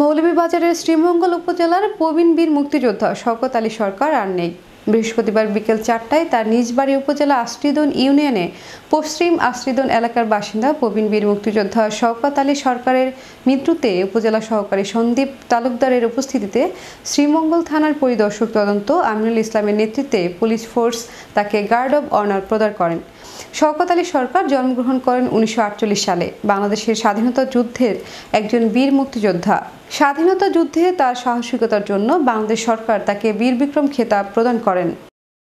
মৌলভীবাজারের শ্রীমঙ্গল উপজেলার প্রবীণ বীর মুক্তিযোদ্ধা শকত আলী সরকার আর নেই বৃহস্পতিবার বিকেল চারটায় তার নিজ বাড়ি উপজেলা আশ্রিদন ইউনিয়নে পশ্চিম আশ্রিদন এলাকার বাসিন্দা প্রবীণ বীর মুক্তিযোদ্ধা শওকত আলী সরকারের মৃত্যুতে উপজেলা সহকারী সন্দীপ তালুকদারের উপস্থিতিতে শ্রীমঙ্গল থানার পরিদর্শক তদন্ত আমিনুল ইসলামের নেতৃত্বে পুলিশ ফোর্স তাকে গার্ড অব অনার প্রদান করেন শওকত আলী সরকার জন্মগ্রহণ করেন উনিশশো সালে বাংলাদেশের স্বাধীনতা যুদ্ধের একজন বীর মুক্তিযোদ্ধা স্বাধীনতা যুদ্ধে তার সাহসিকতার জন্য বাংলাদেশ সরকার তাকে বীর বিক্রম খেতাব প্রদান করেন